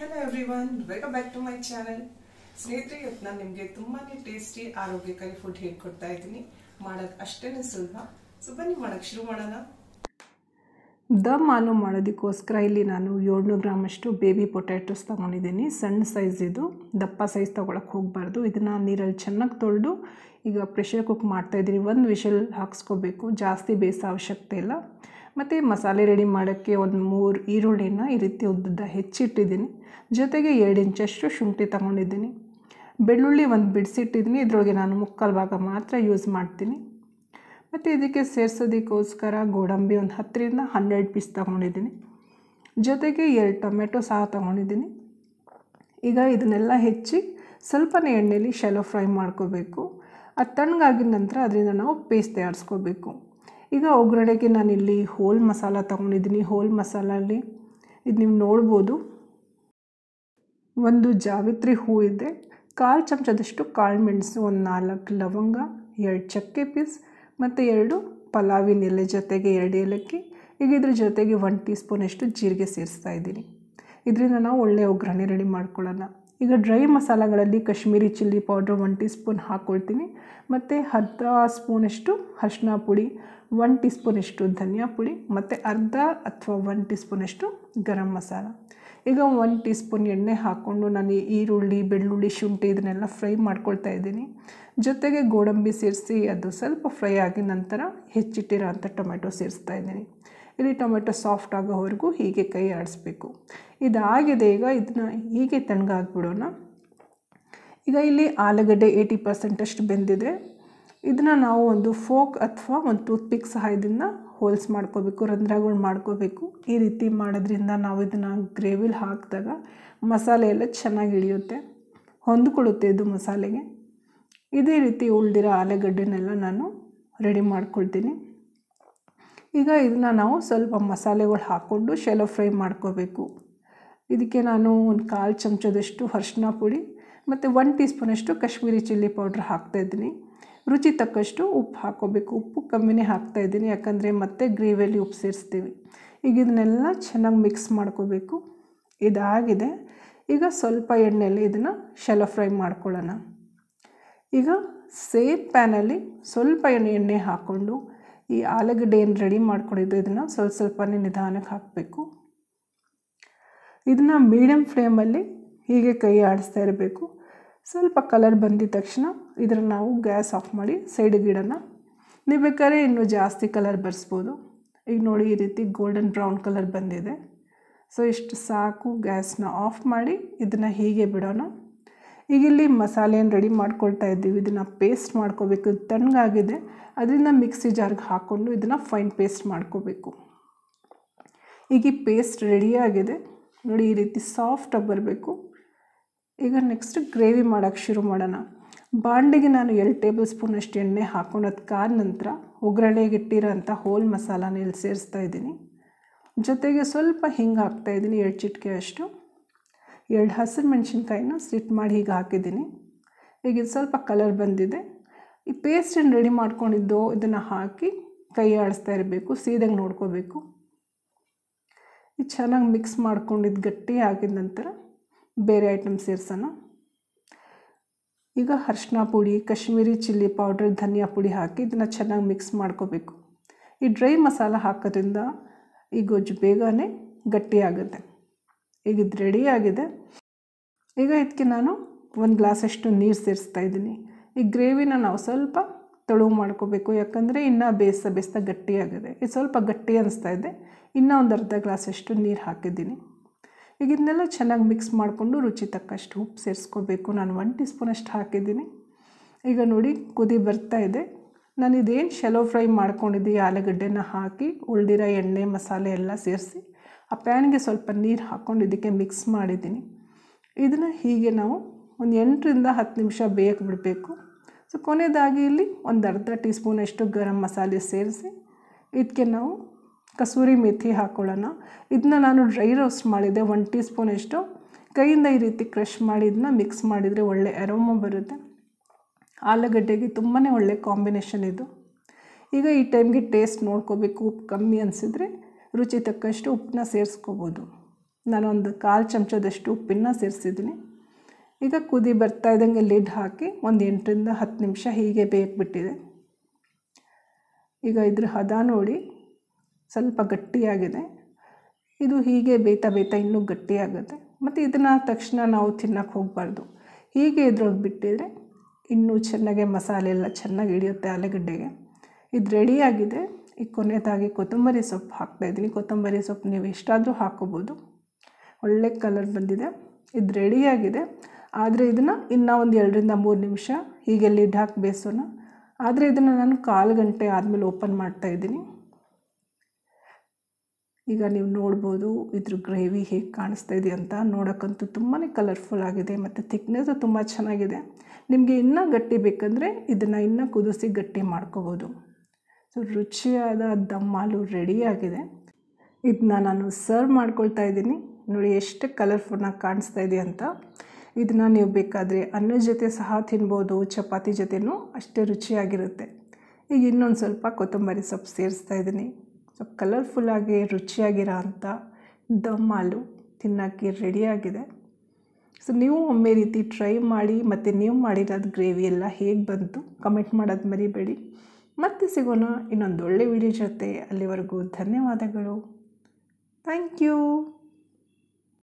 hello everyone welcome back to my channel ಸ್ನೇಹಿತರೆ ಇವತ್ತು ನಾನು ನಿಮಗೆ ತುಂಬಾ ಟೇಸ್ಟಿ ಆರೋಗ್ಯಕಾರಿ ಫುಡ್ ಹೇಳ್ಕೊಡ್ತಾ ಇದ್ದೀನಿ ಮಾಡೋದು ಅಷ್ಟೇ ಸುಲಭ ಸೊ ಬನ್ನಿ ಮಾಡೋಕ್ಕೆ ಶುರು ಮಾಡೋಣ ದಮ್ ಆಲೂ ಮಾಡೋದಕ್ಕೋಸ್ಕರ ಇಲ್ಲಿ ನಾನು ಏಳ್ನೂರು ಗ್ರಾಮಷ್ಟು ಬೇಬಿ ಪೊಟ್ಯಾಟೋಸ್ ತೊಗೊಂಡಿದ್ದೀನಿ ಸಣ್ಣ ಸೈಜ್ ಇದು ದಪ್ಪ ಸೈಜ್ ತೊಗೊಳಕ್ಕೆ ಹೋಗಬಾರ್ದು ಇದನ್ನು ನೀರಲ್ಲಿ ಚೆನ್ನಾಗಿ ತೊಳೆದು ಈಗ ಪ್ರೆಷರ್ ಕುಕ್ ಮಾಡ್ತಾಯಿದ್ದೀನಿ ಒಂದು ವಿಷಲ್ ಹಾಕ್ಸ್ಕೋಬೇಕು ಜಾಸ್ತಿ ಬೇಯಿಸೋ ಅವಶ್ಯಕತೆ ಇಲ್ಲ ಮತ್ತು ಮಸಾಲೆ ರೆಡಿ ಮಾಡೋಕ್ಕೆ ಒಂದು ಮೂರು ಈರುಳ್ಳಿನ ಈ ರೀತಿ ಉದ್ದದ ಹೆಚ್ಚಿಟ್ಟಿದ್ದೀನಿ ಜೊತೆಗೆ ಎರಡು ಇಂಚಷ್ಟು ಶುಂಠಿ ತಗೊಂಡಿದ್ದೀನಿ ಬೆಳ್ಳುಳ್ಳಿ ಒಂದು ಬಿಡಿಸಿಟ್ಟಿದ್ದೀನಿ ಇದರೊಳಗೆ ನಾನು ಮುಕ್ಕಾಲು ಭಾಗ ಮಾತ್ರ ಯೂಸ್ ಮಾಡ್ತೀನಿ ಮತ್ತು ಇದಕ್ಕೆ ಸೇರಿಸೋದಕ್ಕೋಸ್ಕರ ಗೋಡಂಬಿ ಒಂದು ಹತ್ತರಿಂದ ಹನ್ನೆರಡು ಪೀಸ್ ತಗೊಂಡಿದ್ದೀನಿ ಜೊತೆಗೆ ಎರಡು ಟೊಮೆಟೊ ಸಹ ತಗೊಂಡಿದ್ದೀನಿ ಈಗ ಇದನ್ನೆಲ್ಲ ಹೆಚ್ಚಿ ಸ್ವಲ್ಪನೇ ಎಣ್ಣೆಯಲ್ಲಿ ಶೆಲೋ ಫ್ರೈ ಮಾಡ್ಕೋಬೇಕು ಅದು ತಣ್ಣಗಾಗಿದ ನಂತರ ಅದರಿಂದ ನಾವು ಪೇಸ್ಟ್ ತಯಾರಿಸ್ಕೋಬೇಕು ಈಗ ಒಗ್ಗರಣೆಗೆ ನಾನಿಲ್ಲಿ ಹೋಲ್ ಮಸಾಲ ತೊಗೊಂಡಿದ್ದೀನಿ ಹೋಲ್ ಮಸಾಲಲ್ಲಿ ಇದು ನೀವು ನೋಡ್ಬೋದು ಒಂದು ಜಾವಿತ್ರಿ ಹೂ ಇದೆ ಕಾಲು ಚಮಚದಷ್ಟು ಕಾಳು ಮೆಣಸು ಒಂದು ನಾಲ್ಕು ಲವಂಗ ಎರಡು ಚಕ್ಕೆ ಪೀಸ್ ಮತ್ತು ಎರಡು ಪಲಾವಿನ ಎಲೆ ಜೊತೆಗೆ ಎರಡು ಏಲಕ್ಕಿ ಈಗ ಇದ್ರ ಜೊತೆಗೆ ಒನ್ ಟೀ ಸ್ಪೂನಷ್ಟು ಜೀರಿಗೆ ಸೇರಿಸ್ತಾ ಇದ್ದೀನಿ ಇದರಿಂದ ನಾವು ಒಳ್ಳೆಯ ಒಗ್ಗರಣೆ ರೆಡಿ ಮಾಡ್ಕೊಳ್ಳೋಣ ಈಗ ಡ್ರೈ ಮಸಾಲಗಳಲ್ಲಿ Kashmiri chilli powder one teaspoon ಹಾಕ್ಕೊಳ್ತೀನಿ ಮತ್ತು ಅರ್ಧ ಸ್ಪೂನಷ್ಟು ಅರ್ಶಿನ ಪುಡಿ ಒನ್ ಟೀ ಸ್ಪೂನಷ್ಟು ಧನಿಯಾ ಪುಡಿ ಮತ್ತು ಅರ್ಧ ಅಥವಾ ಒನ್ ಟೀ ಸ್ಪೂನಷ್ಟು ಗರಂ ಮಸಾಲ ಈಗ ಒನ್ ಟೀ ಸ್ಪೂನ್ ಎಣ್ಣೆ ಹಾಕ್ಕೊಂಡು ನಾನು ಈರುಳ್ಳಿ ಬೆಳ್ಳುಳ್ಳಿ ಶುಂಠಿ ಇದನ್ನೆಲ್ಲ ಫ್ರೈ ಮಾಡ್ಕೊಳ್ತಾ ಇದ್ದೀನಿ ಜೊತೆಗೆ ಗೋಡಂಬಿ ಸೇರಿಸಿ ಅದು ಸ್ವಲ್ಪ ಫ್ರೈ ಆಗಿ ನಂತರ ಹೆಚ್ಚಿಟ್ಟಿರೋ ಅಂಥ ಟೊಮೆಟೊ ಸೇರಿಸ್ತಾ ಇದ್ದೀನಿ ಇಲ್ಲಿ ಟೊಮೆಟೊ ಸಾಫ್ಟ್ ಆಗೋವರೆಗೂ ಹೀಗೆ ಕೈ ಆಡಿಸ್ಬೇಕು ಇದಾಗಿದೆ ಈಗ ಇದನ್ನ ಹೀಗೆ ತಣ್ಗಾಕ್ಬಿಡೋಣ ಈಗ ಇಲ್ಲಿ ಆಲೂಗಡ್ಡೆ ಏಯ್ಟಿ ಪರ್ಸೆಂಟಷ್ಟು ಬೆಂದಿದೆ ಇದನ್ನ ನಾವು ಒಂದು ಫೋಕ್ ಅಥವಾ ಒಂದು ಟೂತ್ಪಿಕ್ ಸಹಾಯದಿಂದ ಹೋಲ್ಸ್ ಮಾಡ್ಕೋಬೇಕು ರಂಧ್ರಗಳು ಮಾಡ್ಕೋಬೇಕು ಈ ರೀತಿ ಮಾಡೋದ್ರಿಂದ ನಾವು ಇದನ್ನು ಗ್ರೇವಿಲಿ ಹಾಕಿದಾಗ ಮಸಾಲೆ ಎಲ್ಲ ಚೆನ್ನಾಗಿ ಇಳಿಯುತ್ತೆ ಹೊಂದ್ಕೊಳ್ಳುತ್ತೆ ಇದು ಮಸಾಲೆಗೆ ಇದೇ ರೀತಿ ಉಳಿದಿರೋ ಆಲೂಗಡ್ಡೆನೆಲ್ಲ ನಾನು ರೆಡಿ ಮಾಡ್ಕೊಳ್ತೀನಿ ಈಗ ಇದನ್ನ ನಾವು ಸ್ವಲ್ಪ ಮಸಾಲೆಗಳು ಹಾಕ್ಕೊಂಡು ಶೆಲೋ ಫ್ರೈ ಮಾಡ್ಕೋಬೇಕು ಇದಕ್ಕೆ ನಾನು ಒಂದು ಕಾಲು ಚಮಚದಷ್ಟು ಅರ್ಶಿನ ಪುಡಿ ಮತ್ತು ಒನ್ ಟೀ ಸ್ಪೂನಷ್ಟು ಕಾಶ್ಮೀರಿ ಚಿಲ್ಲಿ ಪೌಡ್ರ್ ಹಾಕ್ತಾಯಿದ್ದೀನಿ ರುಚಿ ತಕ್ಕಷ್ಟು ಉಪ್ಪು ಹಾಕ್ಕೋಬೇಕು ಉಪ್ಪು ಕಮ್ಮಿನೇ ಹಾಕ್ತಾಯಿದ್ದೀನಿ ಯಾಕಂದರೆ ಮತ್ತೆ ಗ್ರೇವಿಯಲ್ಲಿ ಉಪ್ಪು ಸೇರಿಸ್ತೀವಿ ಈಗ ಇದನ್ನೆಲ್ಲ ಚೆನ್ನಾಗಿ ಮಿಕ್ಸ್ ಮಾಡ್ಕೋಬೇಕು ಇದಾಗಿದೆ ಈಗ ಸ್ವಲ್ಪ ಎಣ್ಣೆಯಲ್ಲಿ ಇದನ್ನು ಶೆಲೋ ಫ್ರೈ ಮಾಡ್ಕೊಳ್ಳೋಣ ಈಗ ಸೇಮ್ ಪ್ಯಾನಲ್ಲಿ ಸ್ವಲ್ಪ ಎಣ್ಣೆ ಎಣ್ಣೆ ಹಾಕ್ಕೊಂಡು ಈ ಆಲೂಗಡ್ಡೆ ಏನು ರೆಡಿ ಮಾಡ್ಕೊಂಡಿದ್ದು ಇದನ್ನು ಸ್ವಲ್ಪ ಸ್ವಲ್ಪನೇ ನಿಧಾನಕ್ಕೆ ಹಾಕಬೇಕು ಇದನ್ನು ಮೀಡಿಯಮ್ ಫ್ಲೇಮಲ್ಲಿ ಹೀಗೆ ಕೈ ಆಡಿಸ್ತಾ ಇರಬೇಕು ಸ್ವಲ್ಪ ಕಲರ್ ಬಂದಿದ ತಕ್ಷಣ ಇದನ್ನು ನಾವು ಗ್ಯಾಸ್ ಆಫ್ ಮಾಡಿ ಸೈಡ್ ಗಿಡನ ನೀವು ಬೇಕಾದ್ರೆ ಇನ್ನೂ ಜಾಸ್ತಿ ಕಲರ್ ಬರೆಸ್ಬೋದು ಈಗ ನೋಡಿ ಈ ರೀತಿ ಗೋಲ್ಡನ್ ಬ್ರೌನ್ ಕಲರ್ ಬಂದಿದೆ ಸೊ ಇಷ್ಟು ಸಾಕು ಗ್ಯಾಸ್ನ ಆಫ್ ಮಾಡಿ ಇದನ್ನು ಹೀಗೆ ಬಿಡೋಣ ಈಗ ಇಲ್ಲಿ ಮಸಾಲೆಯನ್ನು ರೆಡಿ ಮಾಡ್ಕೊಳ್ತಾ ಇದ್ದೀವಿ ಇದನ್ನು ಪೇಸ್ಟ್ ಮಾಡ್ಕೋಬೇಕು ತಣ್ಣಗಾಗಿದೆ ಅದರಿಂದ ಮಿಕ್ಸಿ ಜಾರ್ಗೆ ಹಾಕ್ಕೊಂಡು ಇದನ್ನು ಫೈನ್ ಪೇಸ್ಟ್ ಮಾಡ್ಕೋಬೇಕು ಈಗ ಈ ಪೇಸ್ಟ್ ರೆಡಿಯಾಗಿದೆ ನೋಡಿ ಈ ರೀತಿ ಸಾಫ್ಟಾಗಿ ಬರಬೇಕು ಈಗ ನೆಕ್ಸ್ಟ್ ಗ್ರೇವಿ ಮಾಡೋಕ್ಕೆ ಶುರು ಮಾಡೋಣ ಬಾಂಡಿಗೆ ನಾನು ಎರಡು ಟೇಬಲ್ ಸ್ಪೂನ್ ಅಷ್ಟು ಎಣ್ಣೆ ಹಾಕ್ಕೊಂಡು ಅದು ಕಾದ ನಂತರ ಒಗ್ಗರಣೆಗೆ ಇಟ್ಟಿರೋಂಥ ಹೋಲ್ ಮಸಾಲಾನ ಇಲ್ಲಿ ಸೇರಿಸ್ತಾ ಇದ್ದೀನಿ ಜೊತೆಗೆ ಸ್ವಲ್ಪ ಹಿಂಗೆ ಹಾಕ್ತಾಯಿದ್ದೀನಿ ಎರಡು ಚಿಟಿಕೆ ಅಷ್ಟು ಎರಡು ಹಸಿರು ಮೆಣಸಿನ್ಕಾಯಿನ ಸ್ಲಿಟ್ ಮಾಡಿ ಹೀಗೆ ಹಾಕಿದ್ದೀನಿ ಈಗ ಇದು ಸ್ವಲ್ಪ ಕಲರ್ ಬಂದಿದೆ ಈ ಪೇಸ್ಟನ್ನು ರೆಡಿ ಮಾಡ್ಕೊಂಡಿದ್ದು ಇದನ್ನು ಹಾಕಿ ಕೈ ಆಡಿಸ್ತಾ ಇರಬೇಕು ಸೀದಂಗೆ ನೋಡ್ಕೋಬೇಕು ಇದು ಚೆನ್ನಾಗಿ ಮಿಕ್ಸ್ ಮಾಡ್ಕೊಂಡಿದ್ದು ಗಟ್ಟಿ ಹಾಕಿದ ನಂತರ ಬೇರೆ ಐಟಮ್ ಸೇರಿಸೋಣ ಈಗ ಅರ್ಶಿನ ಪುಡಿ ಕಾಶ್ಮೀರಿ ಚಿಲ್ಲಿ ಪೌಡರ್ ಧನಿಯಾ ಪುಡಿ ಹಾಕಿ ಇದನ್ನು ಚೆನ್ನಾಗಿ ಮಿಕ್ಸ್ ಮಾಡ್ಕೋಬೇಕು ಈ ಡ್ರೈ ಮಸಾಲ ಹಾಕೋದ್ರಿಂದ ಈ ಗೊಜ್ಜು ಬೇಗನೆ ಗಟ್ಟಿಯಾಗುತ್ತೆ ಈಗ ಇದು ರೆಡಿ ಆಗಿದೆ ಈಗ ಇದಕ್ಕೆ ನಾನು ಒಂದು ಗ್ಲಾಸಷ್ಟು ನೀರು ಸೇರಿಸ್ತಾ ಇದ್ದೀನಿ ಈ ಗ್ರೇವಿನ ನಾವು ಸ್ವಲ್ಪ ತೊಳುವು ಮಾಡ್ಕೋಬೇಕು ಯಾಕಂದರೆ ಇನ್ನೂ ಬೇಸ ಬೇಸ್ತಾ ಗಟ್ಟಿಯಾಗಿದೆ ಇದು ಸ್ವಲ್ಪ ಗಟ್ಟಿ ಅನಿಸ್ತಾ ಇದೆ ಇನ್ನೂ ಒಂದು ಅರ್ಧ ಗ್ಲಾಸಷ್ಟು ನೀರು ಹಾಕಿದ್ದೀನಿ ಈಗ ಇದನ್ನೆಲ್ಲ ಚೆನ್ನಾಗಿ ಮಿಕ್ಸ್ ಮಾಡಿಕೊಂಡು ರುಚಿ ತಕ್ಕಷ್ಟು ಉಪ್ಪು ಸೇರಿಸ್ಕೋಬೇಕು ನಾನು ಒನ್ ಟೀ ಸ್ಪೂನಷ್ಟು ಹಾಕಿದ್ದೀನಿ ಈಗ ನೋಡಿ ಕುದಿ ಬರ್ತಾ ಇದೆ ನಾನು ಇದೇನು ಶೆಲೋ ಫ್ರೈ ಮಾಡ್ಕೊಂಡಿದ್ದೀನಿ ಆಲೂಗಡ್ಡೆನ ಹಾಕಿ ಉಳ್ದಿರೋ ಎಣ್ಣೆ ಮಸಾಲೆ ಎಲ್ಲ ಸೇರಿಸಿ ಆ ಪ್ಯಾನ್ಗೆ ಸ್ವಲ್ಪ ನೀರು ಹಾಕ್ಕೊಂಡು ಇದಕ್ಕೆ ಮಿಕ್ಸ್ ಮಾಡಿದ್ದೀನಿ ಇದನ್ನು ಹೀಗೆ ನಾವು ಒಂದು ಎಂಟರಿಂದ ಹತ್ತು ನಿಮಿಷ ಬೇಯಕ್ಕೆ ಬಿಡಬೇಕು ಸೊ ಕೊನೆಯದಾಗಿ ಇಲ್ಲಿ ಒಂದು ಅರ್ಧ ಟೀ ಸ್ಪೂನಷ್ಟು ಗರಂ ಮಸಾಲೆ ಸೇರಿಸಿ ಇದಕ್ಕೆ ನಾವು ಕಸೂರಿ ಮೆಥಿ ಹಾಕ್ಕೊಳ್ಳೋಣ ಇದನ್ನ ನಾನು ಡ್ರೈ ರೋಸ್ಟ್ ಮಾಡಿದೆ ಒನ್ ಟೀ ಸ್ಪೂನಷ್ಟು ಕೈಯಿಂದ ಈ ರೀತಿ ಕ್ರಷ್ ಮಾಡಿ ಇದನ್ನ ಮಿಕ್ಸ್ ಮಾಡಿದರೆ ಒಳ್ಳೆ ಅರೋಮ ಬರುತ್ತೆ ಆಲೂಗಡ್ಡೆಗೆ ತುಂಬಾ ಒಳ್ಳೆ ಕಾಂಬಿನೇಷನ್ ಇದು ಈಗ ಈ ಟೈಮ್ಗೆ ಟೇಸ್ಟ್ ನೋಡ್ಕೋಬೇಕು ಉಪ್ಪು ಕಮ್ಮಿ ಅನಿಸಿದರೆ ರುಚಿ ತಕ್ಕಷ್ಟು ಉಪ್ಪನ್ನ ಸೇರಿಸ್ಕೋಬೋದು ನಾನೊಂದು ಕಾಲು ಚಮಚದಷ್ಟು ಉಪ್ಪನ್ನ ಸೇರಿಸಿದ್ದೀನಿ ಈಗ ಕುದಿ ಬರ್ತಾ ಇದ್ದಂಗೆ ಲಿಡ್ ಹಾಕಿ ಒಂದು ಎಂಟರಿಂದ ಹತ್ತು ನಿಮಿಷ ಹೀಗೆ ಬೇಯಕ್ಬಿಟ್ಟಿದೆ ಈಗ ಇದ್ರ ಹದ ನೋಡಿ ಸ್ವಲ್ಪ ಗಟ್ಟಿಯಾಗಿದೆ ಇದು ಹೀಗೆ ಬೇಯ್ತಾ ಬೇಯ್ತಾ ಇನ್ನೂ ಗಟ್ಟಿಯಾಗುತ್ತೆ ಮತ್ತು ಇದನ್ನ ತಕ್ಷಣ ನಾವು ತಿನ್ನಕ್ಕೆ ಹೋಗಬಾರ್ದು ಹೀಗೆ ಇದ್ರೊಳಗೆ ಬಿಟ್ಟಿದರೆ ಇನ್ನೂ ಚೆನ್ನಾಗೆ ಮಸಾಲೆ ಎಲ್ಲ ಚೆನ್ನಾಗಿ ಹಿಡಿಯುತ್ತೆ ಆಲೂಗಡ್ಡೆಗೆ ಇದು ರೆಡಿಯಾಗಿದೆ ಈಗ ಕೊನೆಯದಾಗಿ ಕೊತ್ತಂಬರಿ ಸೊಪ್ಪು ಇದ್ದೀನಿ ಕೊತ್ತಂಬರಿ ಸೊಪ್ಪು ನೀವು ಎಷ್ಟಾದರೂ ಹಾಕೋಬೋದು ಒಳ್ಳೆ ಕಲರ್ ಬಂದಿದೆ ಇದು ರೆಡಿಯಾಗಿದೆ ಆದರೆ ಇದನ್ನು ಇನ್ನೂ ಒಂದು ಎರಡರಿಂದ ಮೂರು ನಿಮಿಷ ಹೀಗೆ ಲಿಡ್ ಹಾಕಿ ಬೇಯಿಸೋಣ ಆದರೆ ಇದನ್ನು ನಾನು ಕಾಲು ಗಂಟೆ ಆದಮೇಲೆ ಓಪನ್ ಮಾಡ್ತಾಯಿದ್ದೀನಿ ಈಗ ನೀವು ನೋಡ್ಬೋದು ಇದ್ರ ಗ್ರೇವಿ ಹೇಗೆ ಕಾಣಿಸ್ತಾ ಇದೆ ಅಂತ ನೋಡೋಕ್ಕಂತೂ ತುಂಬಾ ಕಲರ್ಫುಲ್ ಆಗಿದೆ ಮತ್ತು ಥಿಕ್ನೆಸ್ಸು ತುಂಬ ಚೆನ್ನಾಗಿದೆ ನಿಮಗೆ ಇನ್ನೂ ಗಟ್ಟಿ ಬೇಕಂದರೆ ಇದನ್ನು ಇನ್ನೂ ಕುದಿಸಿ ಗಟ್ಟಿ ಮಾಡ್ಕೋಬೋದು ಸೊ ರುಚಿಯಾದ ದಮ್ಮಾಲು ರೆಡಿಯಾಗಿದೆ ಇದನ್ನ ನಾನು ಸರ್ವ್ ಮಾಡ್ಕೊಳ್ತಾ ಇದ್ದೀನಿ ನೋಡಿ ಎಷ್ಟು ಕಲರ್ಫುಲ್ಲಾಗಿ ಕಾಣಿಸ್ತಾ ಇದೆ ಅಂತ ಇದನ್ನ ನೀವು ಬೇಕಾದರೆ ಅನ್ನದ ಜೊತೆ ಸಹ ತಿನ್ಬೋದು ಚಪಾತಿ ಜೊತೆನೂ ಅಷ್ಟೇ ರುಚಿಯಾಗಿರುತ್ತೆ ಈಗ ಇನ್ನೊಂದು ಸ್ವಲ್ಪ ಕೊತ್ತಂಬರಿ ಸೊಪ್ಪು ಸೇರಿಸ್ತಾ ಇದ್ದೀನಿ ಸೊ ಕಲರ್ಫುಲ್ಲಾಗಿ ರುಚಿಯಾಗಿರೋ ಅಂಥ ದಮ್ ತಿನ್ನೋಕ್ಕೆ ರೆಡಿಯಾಗಿದೆ ಸೊ ನೀವು ಒಮ್ಮೆ ರೀತಿ ಟ್ರೈ ಮಾಡಿ ಮತ್ತು ನೀವು ಮಾಡಿರೋದು ಗ್ರೇವಿ ಎಲ್ಲ ಹೇಗೆ ಬಂತು ಕಮೆಂಟ್ ಮಾಡೋದು ಮರಿಬೇಡಿ ಮತ್ತೆ ಸಿಗೋಣ ಇನ್ನೊಂದು ಒಳ್ಳೆ ವಿಡಿಯೋ ಜೊತೆ ಅಲ್ಲಿವರೆಗೂ ಧನ್ಯವಾದಗಳು ಥ್ಯಾಂಕ್ ಯು